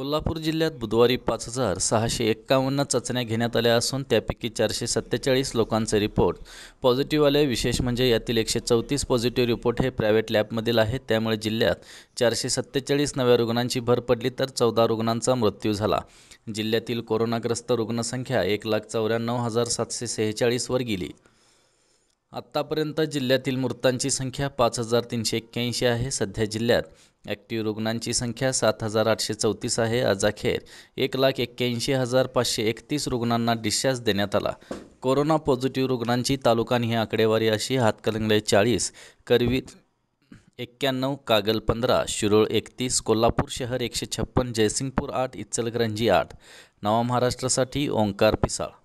कोल्हापूर जिल्ह्यात बुधवारी पाच हजार सहाशे एक्कावन्न चाचण्या घेण्यात आल्या असून त्यापैकी चारशे सत्तेचाळीस लोकांचे रिपोर्ट पॉझिटिव्ह आले विशेष म्हणजे यातील एकशे चौतीस पॉझिटिव्ह रिपोर्ट हे प्रायव्हेट लॅबमधील आहेत त्यामुळे जिल्ह्यात चारशे सत्तेचाळीस नव्या रुग्णांची भर पडली तर चौदा रुग्णांचा मृत्यू झाला जिल्ह्यातील कोरोनाग्रस्त रुग्णसंख्या एक लाख चौऱ्याण्णव हजार सातशे सेहेचाळीसवर गेली आत्तापर्यंत जिल्ह्यातील मृतांची संख्या पाच हजार तीनशे एक्क्याऐंशी आहे सध्या जिल्ह्यात ॲक्टिव्ह रुग्णांची संख्या सात हजार आठशे चौतीस आहे आज एक लाख एक्क्याऐंशी हजार पाचशे एकतीस रुग्णांना डिस्चार्ज देण्यात आला कोरोना पॉझिटिव्ह रुग्णांची तालुकान ही आकडेवारी अशी हातकलंगले चाळीस करवी एक्क्याण्णव कागल पंधरा शिरोळ एकतीस कोल्हापूर शहर एकशे छप्पन जयसिंगपूर आठ इचलकरंजी आठ नवा महाराष्ट्रासाठी ओंकार पिसाळ